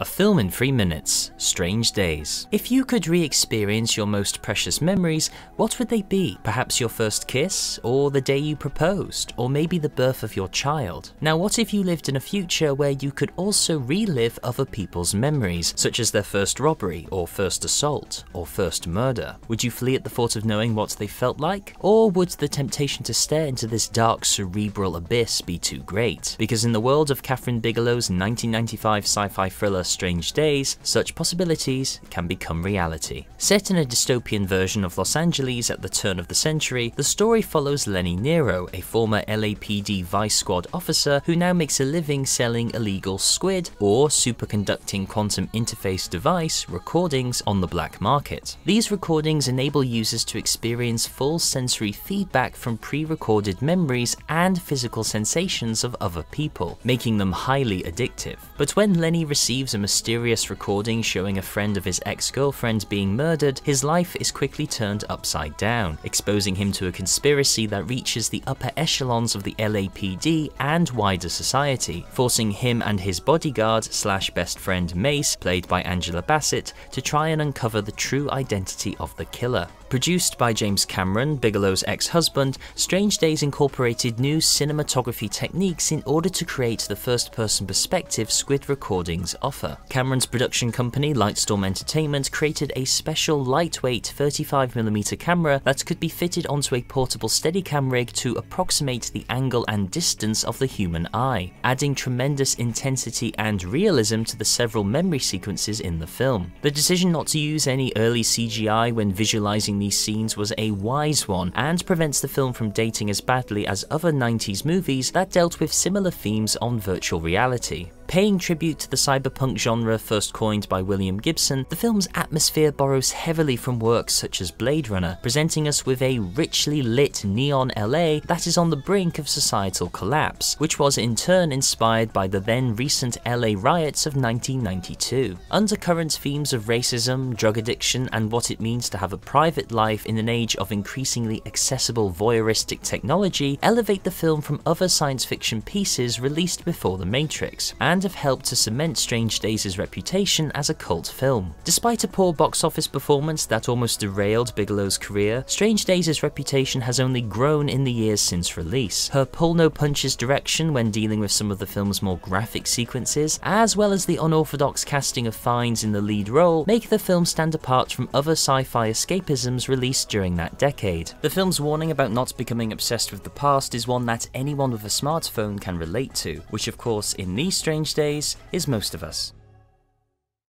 A film in three minutes, Strange Days. If you could re-experience your most precious memories, what would they be? Perhaps your first kiss, or the day you proposed, or maybe the birth of your child. Now what if you lived in a future where you could also relive other people's memories, such as their first robbery, or first assault, or first murder? Would you flee at the thought of knowing what they felt like? Or would the temptation to stare into this dark cerebral abyss be too great? Because in the world of Catherine Bigelow's 1995 sci-fi thriller Strange Days, such possibilities can become reality. Set in a dystopian version of Los Angeles at the turn of the century, the story follows Lenny Nero, a former LAPD Vice Squad officer who now makes a living selling illegal squid or superconducting quantum interface device recordings on the black market. These recordings enable users to experience full sensory feedback from pre-recorded memories and physical sensations of other people, making them highly addictive. But when Lenny receives a mysterious recording showing a friend of his ex-girlfriend being murdered, his life is quickly turned upside down, exposing him to a conspiracy that reaches the upper echelons of the LAPD and wider society, forcing him and his bodyguard slash best friend Mace, played by Angela Bassett, to try and uncover the true identity of the killer. Produced by James Cameron, Bigelow's ex-husband, Strange Days incorporated new cinematography techniques in order to create the first-person perspective squid recordings offer offer. Cameron's production company, Lightstorm Entertainment, created a special lightweight 35mm camera that could be fitted onto a portable Steadicam rig to approximate the angle and distance of the human eye, adding tremendous intensity and realism to the several memory sequences in the film. The decision not to use any early CGI when visualizing these scenes was a wise one and prevents the film from dating as badly as other 90s movies that dealt with similar themes on virtual reality. Paying tribute to the cyberpunk genre first coined by William Gibson, the film's atmosphere borrows heavily from works such as Blade Runner, presenting us with a richly lit neon LA that is on the brink of societal collapse, which was in turn inspired by the then recent LA riots of 1992. Undercurrent themes of racism, drug addiction, and what it means to have a private life in an age of increasingly accessible voyeuristic technology elevate the film from other science fiction pieces released before The Matrix, and and have helped to cement Strange Days' reputation as a cult film. Despite a poor box office performance that almost derailed Bigelow's career, Strange Days' reputation has only grown in the years since release. Her pull no punches direction when dealing with some of the film's more graphic sequences, as well as the unorthodox casting of Fines in the lead role, make the film stand apart from other sci-fi escapisms released during that decade. The film's warning about not becoming obsessed with the past is one that anyone with a smartphone can relate to, which of course in these strange days is most of us.